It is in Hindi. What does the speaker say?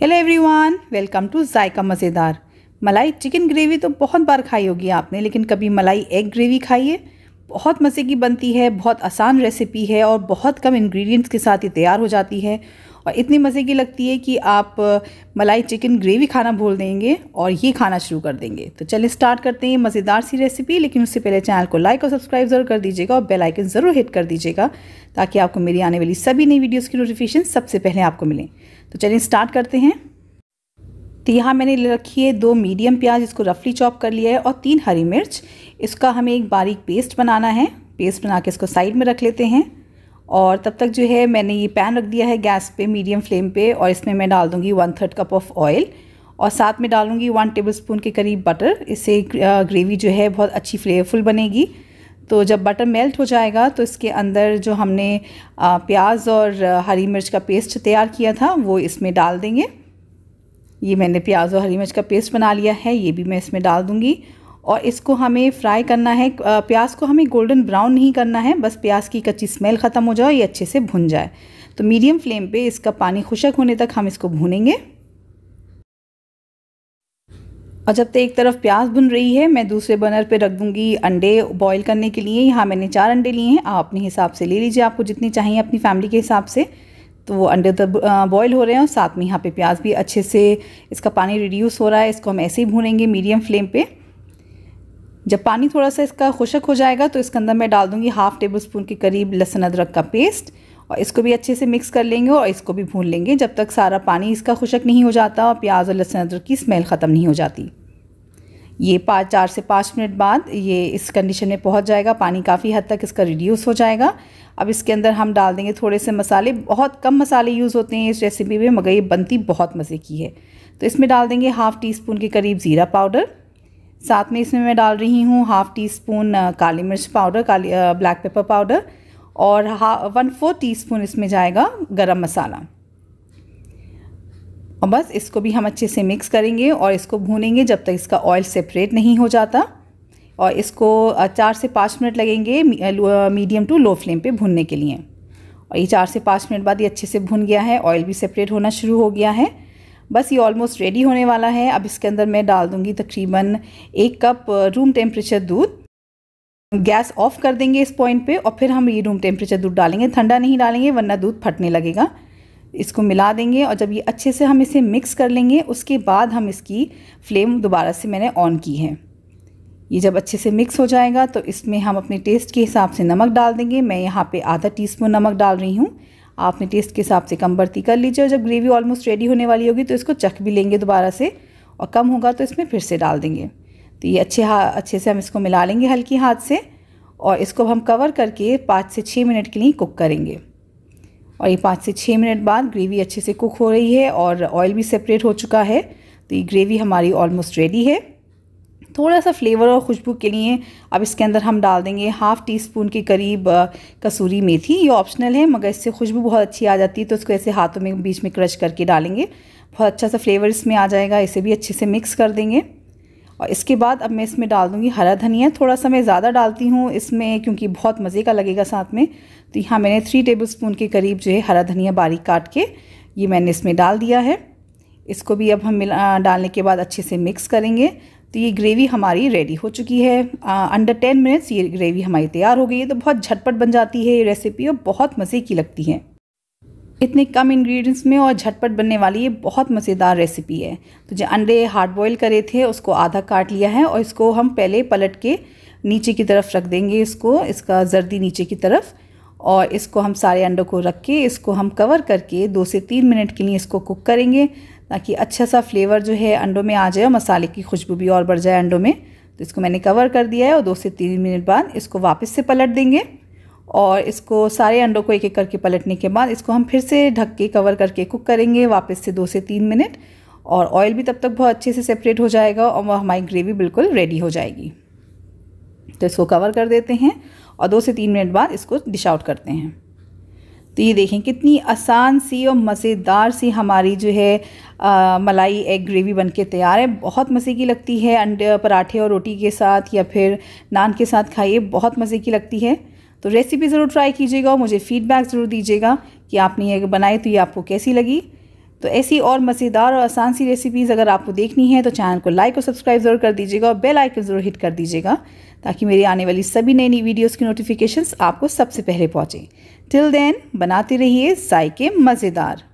hello everyone welcome to Zaika मज़ेदार मलाई चिकन ग्रेवी तो बहुत बार खाई होगी आपने लेकिन कभी मलाई एग ग्रेवी खाई है बहुत मज़े की बनती है बहुत आसान रेसिपी है और बहुत कम इंग्रेडिएंट्स के साथ ये तैयार हो जाती है और इतनी मज़े की लगती है कि आप मलाई चिकन ग्रेवी खाना भूल देंगे और ये खाना शुरू कर देंगे तो चलिए स्टार्ट करते हैं मज़ेदार सी रेसिपी लेकिन उससे पहले चैनल को लाइक और सब्सक्राइब ज़रूर कर दीजिएगा और बेलाइकन ज़रूर हिट कर दीजिएगा ताकि आपको मेरी आने वाली सभी नई वीडियोज़ की नोटिफिकेशन सबसे पहले आपको मिलें तो चलिए स्टार्ट करते हैं तो यहाँ मैंने ले रखी है दो मीडियम प्याज इसको रफली चॉप कर लिया है और तीन हरी मिर्च इसका हमें एक बारीक पेस्ट बनाना है पेस्ट बना के इसको साइड में रख लेते हैं और तब तक जो है मैंने ये पैन रख दिया है गैस पे मीडियम फ्लेम पे और इसमें मैं डाल दूँगी one third cup of oil और साथ में डालूँगी वन टेबल स्पून के करीब बटर इससे ग्रेवी जो है बहुत अच्छी फ्लेवरफुल बनेगी तो जब बटर मेल्ट हो जाएगा तो इसके अंदर जो हमने प्याज और हरी मिर्च का पेस्ट तैयार किया था वो इसमें डाल देंगे ये मैंने प्याज और हरी मिर्च का पेस्ट बना लिया है ये भी मैं इसमें डाल दूँगी और इसको हमें फ्राई करना है प्याज को हमें गोल्डन ब्राउन नहीं करना है बस प्याज की कच्ची स्मेल ख़त्म हो जाए ये अच्छे से भुन जाए तो मीडियम फ्लेम पे इसका पानी खुशक होने तक हम इसको भूनेंगे और जब तक एक तरफ प्याज भुन रही है मैं दूसरे बर्नर पे रख दूंगी अंडे बॉईल करने के लिए यहाँ मैंने चार अंडे लिए हैं आप अपने हिसाब से ले लीजिए आपको जितने चाहिए अपनी फैमिली के हिसाब से तो वो अंडे तब बॉयल हो रहे हैं और साथ में यहाँ पे प्याज भी अच्छे से इसका पानी रिड्यूस हो रहा है इसको हम ऐसे ही भूनेंगे मीडियम फ्लेम पर जब पानी थोड़ा सा इसका खुशक हो जाएगा तो इसके अंदर मैं डाल दूँगी हाफ़ टेबल स्पून के करीब लहसुन अदरक का पेस्ट और इसको भी अच्छे से मिक्स कर लेंगे और इसको भी भून लेंगे जब तक सारा पानी इसका खुशक नहीं हो जाता और प्याज और लहसुन अदरक की स्मेल ख़त्म नहीं हो जाती ये पाँच चार से पाँच मिनट बाद ये इस कंडीशन में पहुंच जाएगा पानी काफ़ी हद तक इसका रिड्यूस हो जाएगा अब इसके अंदर हम डाल देंगे थोड़े से मसाले बहुत कम मसाले यूज़ होते हैं इस रेसिपी में मगर ये बनती बहुत मज़े की है तो इसमें डाल देंगे हाफ़ टी स्पून के करीब ज़ीरा पाउडर साथ में इसमें मैं डाल रही हूँ हाफ़ टी स्पून काली मिर्च पाउडर काली ब्लैक पेपर पाउडर और हा वन फोर टी स्पून इसमें जाएगा गरम मसाला और बस इसको भी हम अच्छे से मिक्स करेंगे और इसको भूनेंगे जब तक इसका ऑयल सेपरेट नहीं हो जाता और इसको uh, चार से पाँच मिनट लगेंगे medium to uh, low flame uh, पे भूनने के लिए और ये चार से पाँच मिनट बाद ये अच्छे से भुन गया है ऑयल भी सेपरेट होना शुरू हो गया है बस ये ऑलमोस्ट रेडी होने वाला है अब इसके अंदर मैं डाल दूँगी तकरीबन एक कप रूम टेम्परेचर दूध गैस ऑफ कर देंगे इस पॉइंट पे और फिर हम ये रूम टेम्परेचर दूध डालेंगे ठंडा नहीं डालेंगे वरना दूध फटने लगेगा इसको मिला देंगे और जब ये अच्छे से हम इसे मिक्स कर लेंगे उसके बाद हम इसकी फ्लेम दोबारा से मैंने ऑन की है ये जब अच्छे से मिक्स हो जाएगा तो इसमें हम अपने टेस्ट के हिसाब से नमक डाल देंगे मैं यहाँ पे आधा टीस्पून नमक डाल रही हूँ आपने टेस्ट के हिसाब से कम बर्ती कर लीजिए और जब ग्रेवी ऑलमोस्ट रेडी होने वाली होगी तो इसको चख भी लेंगे दोबारा से और कम होगा तो इसमें फिर से डाल देंगे तो ये अच्छे हा अच्छे से हम इसको मिला लेंगे हल्की हाथ से और इसको हम कवर करके पाँच से छः मिनट के लिए कुक करेंगे और ये पाँच से छः मिनट बाद ग्रेवी अच्छे से कुक हो रही है और ऑयल भी सेपरेट हो चुका है तो ये ग्रेवी हमारी ऑलमोस्ट रेडी है थोड़ा सा फ्लेवर और खुशबू के लिए अब इसके अंदर हम डाल देंगे हाफ़ टी स्पून के करीब कसूरी मेथी ये ऑप्शनल है मगर इससे खुशबू बहुत अच्छी आ जाती है तो उसको ऐसे हाथों में बीच में क्रश करके डालेंगे बहुत अच्छा सा फ्लेवर इसमें आ जाएगा इसे भी अच्छे से मिक्स कर देंगे और इसके बाद अब मैं इसमें डाल दूँगी हरा धनिया थोड़ा सा मैं ज़्यादा डालती हूँ इसमें क्योंकि बहुत मज़े का लगेगा साथ में तो यहाँ मैंने थ्री टेबल स्पून के करीब जो है हरा धनिया बारीक काट के ये मैंने इसमें डाल दिया है इसको भी अब हम मिला डालने के बाद अच्छे से मिक्स करेंगे तो ये ग्रेवी हमारी रेडी हो चुकी है आ, अंडर टेन मिनट्स ये ग्रेवी हमारी तैयार हो गई है तो बहुत झटपट बन जाती है ये रेसिपी और बहुत मज़े की लगती है इतने कम इंग्रेडिएंट्स में और झटपट बनने वाली ये बहुत मज़ेदार रेसिपी है तो जो अंडे हार्ड बॉयल करे थे उसको आधा काट लिया है और इसको हम पहले पलट के नीचे की तरफ रख देंगे इसको इसका जर्दी नीचे की तरफ और इसको हम सारे अंडों को रख के इसको हम कवर करके दो से तीन मिनट के लिए इसको कुक करेंगे ताकि अच्छा सा फ्लेवर जो है अंडों में आ जाए और मसाले की खुशबू भी और बढ़ जाए अंडों में तो इसको मैंने कवर कर दिया है और दो से तीन मिनट बाद इसको वापस से पलट देंगे और इसको सारे अंडों को एक एक करके पलटने के बाद इसको हम फिर से ढक के कवर करके कुक करेंगे वापस से दो से तीन मिनट और ऑयल भी तब तक बहुत अच्छे से सेपरेट हो जाएगा और वह हमारी ग्रेवी बिल्कुल रेडी हो जाएगी तो इसको कवर कर देते हैं और दो से तीन मिनट बाद इसको डिश आउट करते हैं तो ये देखें कितनी आसान सी और मज़ेदार सी हमारी जो है आ, मलाई एग ग्रेवी बनके तैयार है बहुत मज़े की लगती है अंडे पराठे और रोटी के साथ या फिर नान के साथ खाइए बहुत मज़े की लगती है तो रेसिपी ज़रूर ट्राई कीजिएगा और मुझे फ़ीडबैक ज़रूर दीजिएगा कि आपने ये बनाई तो ये आपको कैसी लगी तो ऐसी और मज़ेदार और आसान सी रेसिपीज़ अगर आपको देखनी है तो चैनल को लाइक और सब्सक्राइब ज़रूर कर दीजिएगा और बेल आइकन ज़रूर हिट कर दीजिएगा ताकि मेरी आने वाली सभी नई नई वीडियोज़ की नोटिफिकेशंस आपको सबसे पहले पहुँचें टिल देन बनाते रहिए जायके मज़ेदार